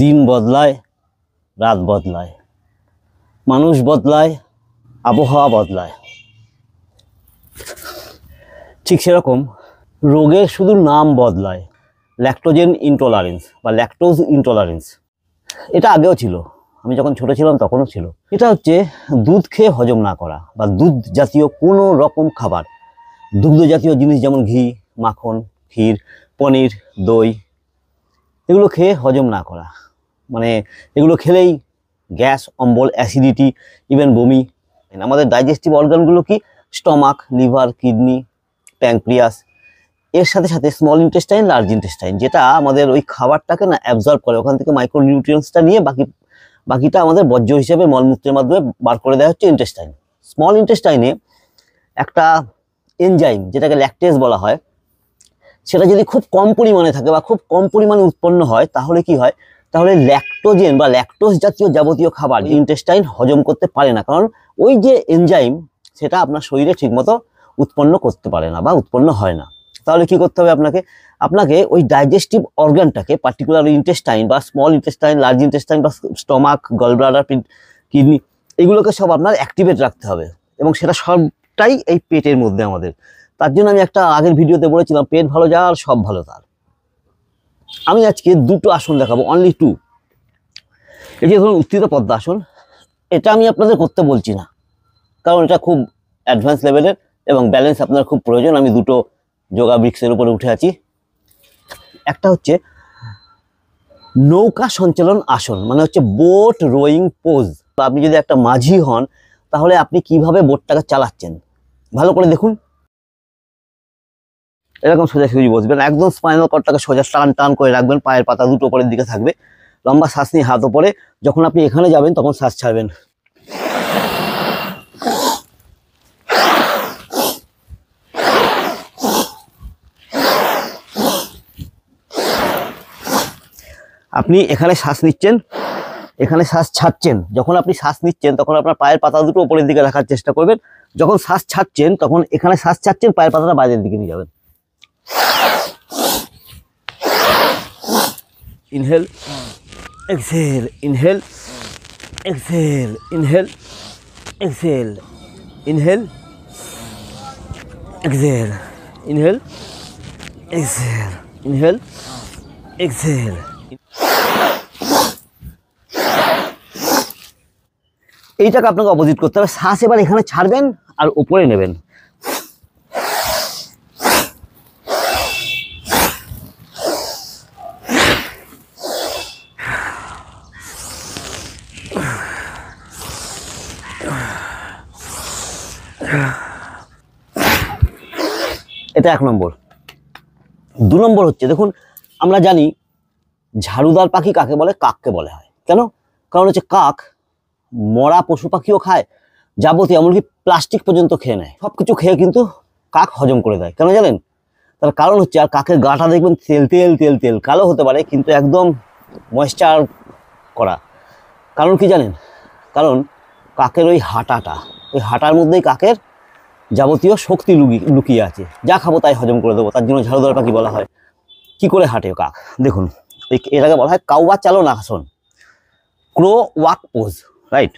দিন বদলায় রাত বদলায় মানুষ বদলায় আবহাওয়া বদলায় ঠিক সেরকম রোগের শুধু নাম বদলায় ল্যাক্টোজেন ইনটলারেন্স বা ল্যাকটোজ ইনটলারেন্স এটা আগেও ছিল আমি যখন ছোট ছিলাম তখনও ছিল এটা হচ্ছে দুধ খেয়ে হজম না করা বা দুধ জাতীয় কোনো রকম খাবার দুগ্ধ জাতীয় জিনিস যেমন ঘি মাখন ক্ষীর পনির দই এগুলো খেয়ে হজম না করা মানে এগুলো খেলেই গ্যাস অম্বল অ্যাসিডিটি ইভেন বমি আমাদের ডাইজেস্টিভ অর্গানগুলো কি স্টমাক লিভার কিডনি প্যাংক্রিয়াস এর সাথে সাথে স্মল ইন্টেস্টাইন লার্জ ইন্টেস্টাইন যেটা আমাদের ওই খাবারটাকে না অ্যাবজর্ব করে ওখান থেকে মাইক্রো নিউট্রিয়েন্সটা নিয়ে বাকি বাকিটা আমাদের বর্জ্য হিসেবে মলমূত্রের মাধ্যমে বার করে দেওয়া হচ্ছে ইন্টেস্টাইন স্মল ইন্টেস্টাইনে একটা এনজাইম যেটাকে ল্যাকটেজ বলা হয় সেটা যদি খুব কম পরিমাণে থাকে বা খুব কম পরিমাণে উৎপন্ন হয় তাহলে কি হয় তাহলে ল্যাক্টোজেন বা ল্যাকটোস জাতীয় যাবতীয় খাবার ইন্টেস্টাইন হজম করতে পারে না কারণ ওই যে এনজাইম সেটা আপনার শরীরে ঠিকমতো উৎপন্ন করতে পারে না বা উৎপন্ন হয় না তাহলে কি করতে হবে আপনাকে আপনাকে ওই ডাইজেস্টিভ অর্গানটাকে পার্টিকুলার ইন্টেস্টাইন বা স্মল ইন্টেস্টাইন লার্জ ইন্টেস্টাইন বা স্টমাক গলব্লাডার কিডনি এগুলোকে সব আপনার অ্যাক্টিভেট রাখতে হবে এবং সেটা সবটাই এই পেটের মধ্যে আমাদের তার জন্য আমি একটা আগের ভিডিওতে বলেছিলাম পেট ভালো যার সব ভালো তার আমি আজকে দুটো আসন দেখাবো অনলি টু এটি ধরুন উত্তৃত পদ্মা আসন এটা আমি আপনাদের করতে বলছি না কারণ এটা খুব অ্যাডভান্স লেভেলের এবং ব্যালেন্স আপনার খুব প্রয়োজন আমি দুটো যোগা ব্রিক্সের উপরে উঠে আছি একটা হচ্ছে নৌকা সঞ্চালন আসন মানে হচ্ছে বোট রোয়িং পোজ আপনি যদি একটা মাঝি হন তাহলে আপনি কিভাবে বোটটাকে চালাচ্ছেন ভালো করে দেখুন এরকম সোজাসুজি বসবেন একদম স্পাইনাল কর্ডটাকে সোজা টান টান করে রাখবেন পায়ের পাতা দুটো পরের দিকে থাকবে লম্বা শ্বাস নিয়ে হাত ওপরে যখন আপনি এখানে যাবেন তখন শ্বাস ছাড়বেন আপনি এখানে শ্বাস নিচ্ছেন এখানে শ্বাস ছাড়ছেন যখন আপনি শ্বাস নিচ্ছেন তখন আপনার পায়ের পাতা দুটো ওপরের দিকে রাখার চেষ্টা করবেন যখন শ্বাস ছাড়ছেন তখন এখানে শ্বাস ছাড়ছেন পায়ের পাতাটা বাইরের দিকে নিয়ে যাবেন inhale exhale inhale exhale inhale exhale inhale exhale inhale exhale inhale exhale এইটাকে আপনাকে অপোজিট করতে হবে শ্বাস এবার এখানে ছাড়বেন আর উপরে নেবেন এটা এক নম্বর দু নম্বর হচ্ছে দেখুন আমরা জানি ঝাড়ুদার পাখি কাকে বলে কাককে বলে হয় কেন কারণ হচ্ছে কাক মরা পশু পাখিও খায় যাবতীয় এমনকি প্লাস্টিক পর্যন্ত খেয়ে নেয় সব কিছু খেয়ে কিন্তু কাক হজম করে দেয় কেন জানেন তার কারণ হচ্ছে আর কাকের গাটা দেখবেন তেল তেল তেল তেল কালো হতে পারে কিন্তু একদম ময়েশ্চার করা কারণ কি জানেন কারণ কাকের ওই হাঁটাটা ওই হাঁটার মধ্যেই কাকের যাবতীয় শক্তি লুকি লুকিয়ে আছে যা খাবো তাই হজম করে দেবো তার জন্য ঝাড়ুদার পাখি বলা হয় কি করে হাঁটে কাক দেখুন এটাকে বলা হয় কাউয়া চালন আসন ক্রো ওয়াক পোজ রাইট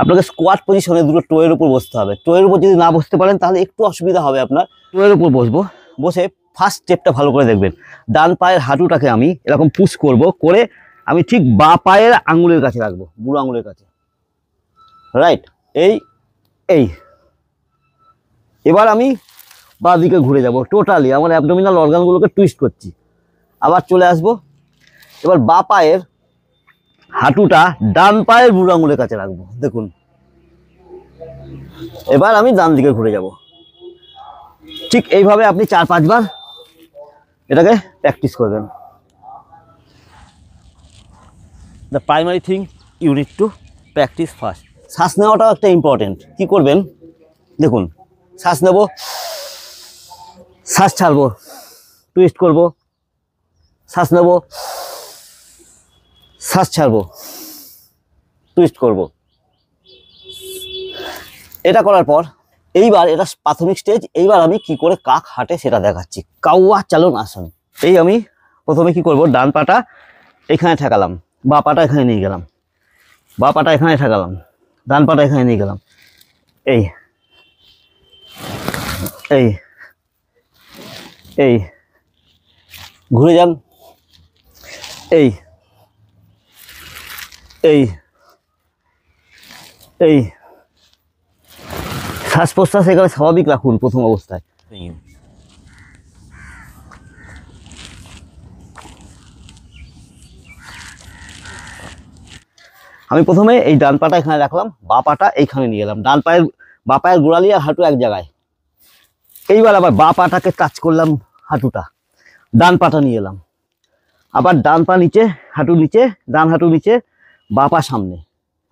আপনাকে স্কোয়াট পজিশনে দুটো টোয়ের উপর বসতে হবে টোয়ের উপর যদি না বসতে পারেন তাহলে একটু অসুবিধা হবে আপনার টোয়ের উপর বসবো বসে ফার্স্ট স্টেপটা ভালো করে দেখবেন ডান পায়ের হাঁটুটাকে আমি এরকম পুশ করব করে আমি ঠিক বা পায়ের আঙুলের কাছে রাখবো বুড়ো আঙুলের কাছে রাইট এই এই এবার আমি বা দিকে ঘুরে যাব টোটালি আমার অ্যাবডোমিনাল অর্গানগুলোকে টুইস্ট করছি আবার চলে আসব এবার বা পায়ের হাঁটুটা ডান পায়ের বুড়ো আঙুলের কাছে রাখবো দেখুন এবার আমি ডান দিকে ঘুরে যাব ঠিক এইভাবে আপনি চার পাঁচবার এটাকে প্র্যাকটিস করবেন the primary thing you need to practice first শ্বাস নেওয়াটাও একটা ইম্পর্টেন্ট কী করবেন দেখুন শ্বাস নেব শ্বাস ছাড়বো টুইস্ট করব শ্বাস নেব শ্বাস ছাড়বো টুইস্ট করব এটা করার পর এইবার এটা প্রাথমিক স্টেজ এইবার আমি কি করে কাক হাঁটে সেটা দেখাচ্ছি কাউয়া চালন আসন এই আমি প্রথমে কি করব ডান পাটা এখানে ঠেকালাম বা পাটা এখানে নিয়ে গেলাম বা পাটা এখানে ঠেকালাম ডান পাটা এখানে নিয়ে গেলাম এই এই এই ঘুরে যান এই এই এই শ্বাস প্রশ্বাস এখানে স্বাভাবিক রাখুন প্রথম অবস্থায় আমি প্রথমে এই ডান পাটা এখানে রাখলাম বা পাটা এইখানে নিয়ে গেলাম ডান পায়ের বা পায়ের গোড়ালি আর হাঁটু এক জায়গায় এইবার আবার বা পাটাকে টাচ করলাম হাঁটুটা ডান পাটা নিয়ে এলাম আবার ডান পা নিচে হাঁটু নিচে ডান হাঁটু নিচে বা পা সামনে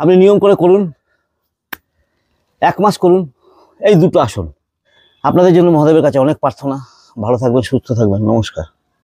আপনি নিয়ম করে করুন এক মাস করুন এই দুটো আসন আপনাদের জন্য মহাদেবের কাছে অনেক প্রার্থনা ভালো থাকবেন সুস্থ থাকবেন নমস্কার